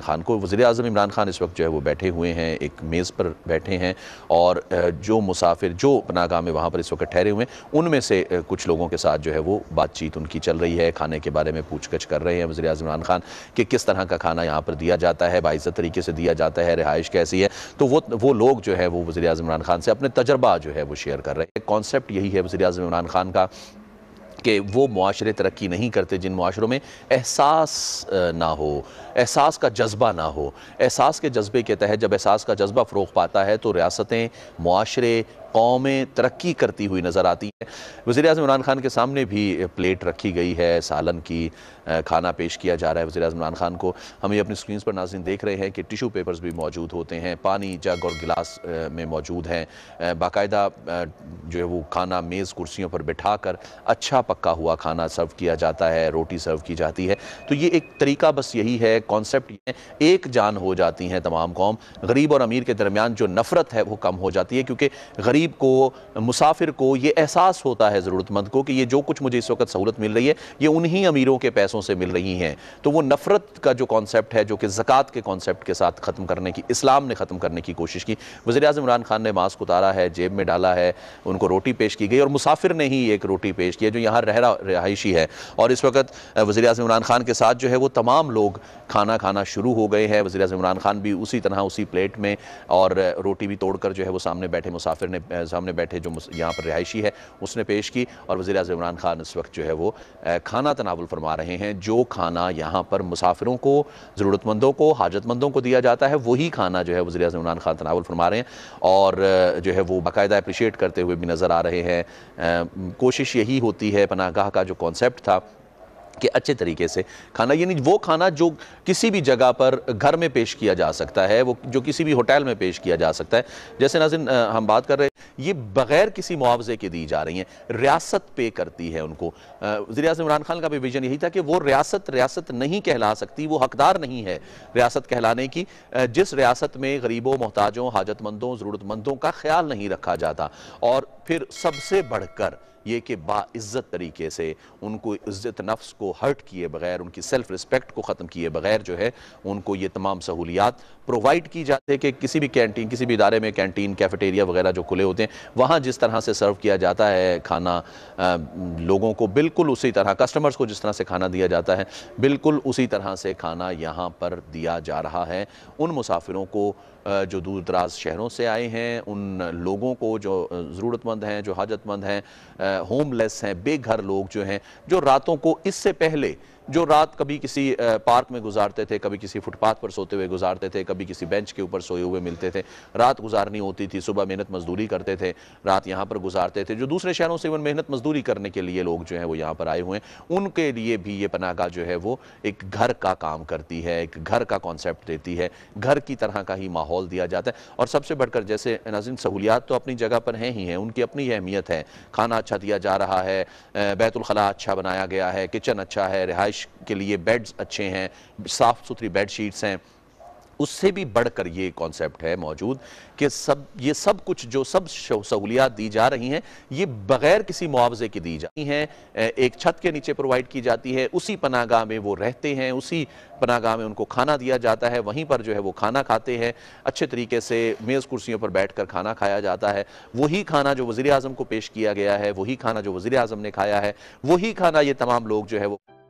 खान को वज़ी अजम इमरान खान इस वक्त जो है वो बैठे हुए हैं एक मेज़ पर बैठे हैं और जो मुसाफिर जो पनागाह में वहाँ पर इस वक्त ठहरे हुए हैं उनमें से कुछ लोगों के साथ जो है वो बातचीत उनकी चल रही है खाने के बारे में पूछगछ कर रहे हैं वज़ी अजम इमरान खान कि किस तरह का खाना यहाँ पर दिया जाता है बाइज़त तरीके से दिया जाता है रिहाइश कैसी है तो वो वो लोग जो है वो वज़ी अजम इमरान खान से अपने तजर्बा जो है वो शेयर कर रहे हैं कॉन्सेप्ट यही है वज़ी अजम इमरान खान का कि वो माशरे तरक्की नहीं करते जिन माशरों में एहसास ना हो एहसास का जज्बा ना हो एहसास के जज्बे के तहत जब एहसास का जज्बा फ़रोग पाता है तो रियासतें माशरे कौमें तरक्की करती हुई नज़र आती हैं वज़ी अजम इमरान खान के सामने भी प्लेट रखी गई है सालन की खाना पेश किया जा रहा है वज़ी अजम इमरान खान को हम ये अपनी स्क्रीन पर नाजिन देख रहे हैं कि टिशू पेपर्स भी मौजूद होते हैं पानी जग और गिलास में मौजूद हैं बाकायदा जो है वो खाना मेज़ कुर्सियों पर बिठा कर अच्छा पक्का हुआ खाना सर्व किया जाता है रोटी सर्व की जाती है तो ये एक तरीका बस यही है कॉन्सेप्ट एक जान हो जाती हैं तमाम कौम गरीब और अमीर के दरमियान जो नफ़रत है वो कम हो जाती है क्योंकि गरीब गरीब को मुसाफिर को ये एहसास होता है ज़रूरतमंद को कि ये जो कुछ मुझे इस वक्त सहूलत मिल रही है ये उन्हीं अमीरों के पैसों से मिल रही हैं तो वो नफ़रत का जो कॉन्सेप्ट है जो कि ज़क़़त के कॉन्सेप्ट के साथ ख़त्म करने की इस्लाम ने ख़त्म करने की कोशिश की वज़ी अजम इमरान खान ने मास्क उतारा है जेब में डाला है उनको रोटी पेश की गई और मुसाफिर ने ही एक रोटी पेश की है जो यहाँ रह रहायशी है और इस वक्त वज़ी अजम इमरान खान के साथ जो है वो तमाम लोग खाना खाना शुरू हो गए हैं वज़ी अजम इमरान खान भी उसी तरह उसी प्लेट में और रोटी भी तोड़कर जो है वो सामने बैठे मुसाफिर ने सामने बैठे जो यहाँ पर रिहायशी है उसने पेश की और वजी अजम इमरान खान इस वक्त जो है वो खाना तनावल फरमा रहे हैं जो खाना यहाँ पर मुसाफिरों को ज़रूरतमंदों को हाजतमंदों को दिया जाता है वही खाना जो है वजी अजम इमरान खान तनावल फरमा रहे हैं और जो है वो बाकायदा अप्रिशिएट करते हुए भी नज़र आ रहे हैं कोशिश यही होती है पनागाह का जो कॉन्सेप्ट था कि अच्छे तरीके से खाना यानी वो खाना जो किसी भी जगह पर घर में पेश किया जा सकता है वो जो किसी भी होटल में पेश किया जा सकता है जैसे नाजिन हम बात कर रहे हैं ये बगैर किसी मुआवजे के दी जा रही हैं रियासत पे करती है उनको वजी अजम इमरान खान का भी विजन यही था कि वो रियासत रियासत नहीं कहला सकती वो हकदार नहीं है रियासत कहलाने की जिस रियासत में गरीबों मोहताजों हाजतमंदों ज़रूरतमंदों का ख्याल नहीं रखा जाता और फिर सबसे बढ़कर ये कि बाज़्ज़त तरीके से उनको इज़्ज़त नफ्स को हर्ट किए बगैर उनकी सेल्फ रिस्पेक्ट को ख़त्म किए बगैर जो है उनको ये तमाम सहूलियात प्रोवाइड की जाती है कि किसी भी कैंटीन किसी भी इदारे में कैंटीन कैफेटेरिया वगैरह जो खुले होते हैं वहाँ जिस तरह से सर्व किया जाता है खाना आ, लोगों को बिल्कुल उसी तरह कस्टमर्स को जिस तरह से खाना दिया जाता है बिल्कुल उसी तरह से खाना यहाँ पर दिया जा रहा है उन मुसाफिरों को जो दूर दराज शहरों से आए हैं उन लोगों को जो ज़रूरतमंद ज़रूरतमंद हैं जो हाजतमंद हैं होमलेस हैं बेघर लोग जो हैं जो रातों को इससे पहले जो रात कभी किसी पार्क में गुजारते थे कभी किसी फुटपाथ पर सोते हुए गुजारते थे कभी किसी बेंच के ऊपर सोए हुए मिलते थे रात गुजारनी होती थी सुबह मेहनत मजदूरी करते थे रात यहाँ पर गुजारते थे जो दूसरे शहरों से इवन मेहनत मजदूरी करने के लिए लोग जो हैं वो यहाँ पर आए हुए हैं उनके लिए भी ये पनागा जो है वो एक घर का काम करती है एक घर का कॉन्सेप्ट देती है घर की तरह का ही माहौल दिया जाता है और सबसे बढ़कर जैसे नाजिन सहूलियात तो अपनी जगह पर हैं ही हैं उनकी अपनी अहमियत है खाना अच्छा दिया जा रहा है बैतुलखला अच्छा बनाया गया है किचन अच्छा है रिहाइश रिहाइश के लिए बेड्स अच्छे हैं साफ़ सुथरी बेड शीट्स हैं उससे भी बढ़कर ये कॉन्सेप्ट है मौजूद कि सब ये सब कुछ जो सब सहूलियात दी जा रही हैं ये बगैर किसी मुआवजे की दी जाती हैं एक छत के नीचे प्रोवाइड की जाती है उसी पनागाह में वो रहते हैं उसी पनागाह में उनको खाना दिया जाता है वहीं पर जो है वो खाना खाते हैं अच्छे तरीके से मेज़ कुर्सियों पर बैठ कर खाना खाया जाता है वही खाना जो वज़ी अजम को पेश किया गया है वही खाना जो वज़ी अजम ने खाया है वही खाना ये तमाम लोग जो है वो